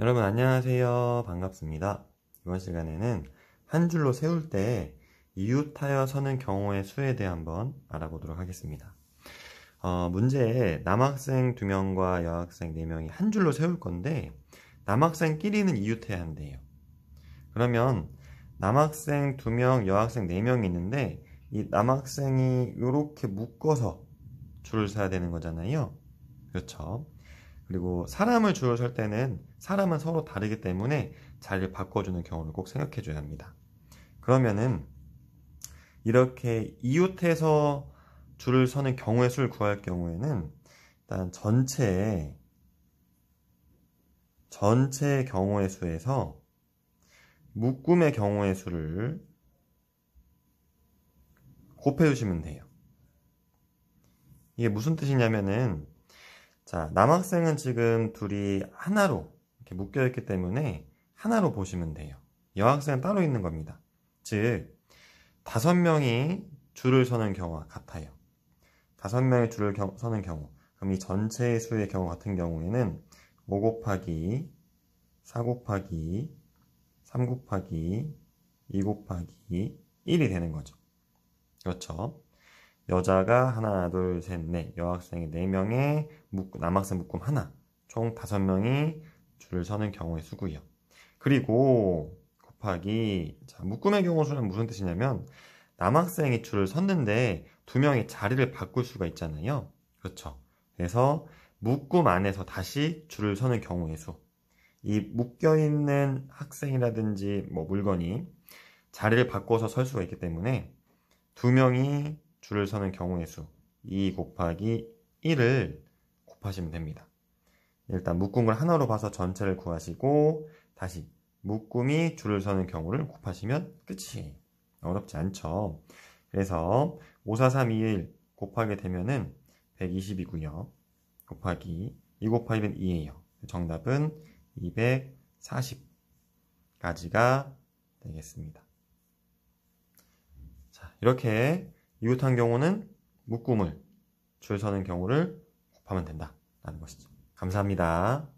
여러분 안녕하세요. 반갑습니다. 이번 시간에는 한 줄로 세울 때 이웃하여 서는 경우의 수에 대해 한번 알아보도록 하겠습니다. 어, 문제에 남학생 2명과 여학생 4명이 한 줄로 세울 건데 남학생끼리는 이웃해야 한대요. 그러면 남학생 2명, 여학생 4명이 있는데 이 남학생이 이렇게 묶어서 줄을 서야 되는 거잖아요. 그렇죠. 그리고 사람을 주로설 때는 사람은 서로 다르기 때문에 자리를 바꿔주는 경우를 꼭 생각해 줘야 합니다. 그러면은 이렇게 이웃에서 줄을 서는 경우의 수를 구할 경우에는 일단 전체 전체 경우의 수에서 묶음의 경우의 수를 곱해 주시면 돼요. 이게 무슨 뜻이냐면은 자, 남학생은 지금 둘이 하나로 이렇게 묶여있기 때문에 하나로 보시면 돼요. 여학생은 따로 있는 겁니다. 즉, 다섯 명이 줄을 서는 경우와 같아요. 다섯 명이 줄을 겨, 서는 경우. 그럼 이 전체의 수의 경우 같은 경우에는 5 곱하기, 4 곱하기, 3 곱하기, 2 곱하기 1이 되는 거죠. 그렇죠. 여자가 하나, 둘, 셋, 넷, 여학생이 네 명에 남학생 묶음 하나, 총 다섯 명이 줄을 서는 경우의 수고요. 그리고 곱하기 자, 묶음의 경우 수는 무슨 뜻이냐면 남학생이 줄을 섰는데 두 명이 자리를 바꿀 수가 있잖아요. 그렇죠. 그래서 묶음 안에서 다시 줄을 서는 경우의 수. 이 묶여 있는 학생이라든지 뭐 물건이 자리를 바꿔서 설 수가 있기 때문에 두 명이 줄을 서는 경우의 수 2 곱하기 1을 곱하시면 됩니다. 일단 묶음을 하나로 봐서 전체를 구하시고 다시 묶음이 줄을 서는 경우를 곱하시면 끝이 어렵지 않죠. 그래서 54321 곱하게 되면은 120이고요. 곱하기 2 곱하기 1은 2예요. 정답은 240까지가 되겠습니다. 자, 이렇게 이웃한 경우는 묶음을 줄 서는 경우를 곱하면 된다라는 것이죠. 감사합니다.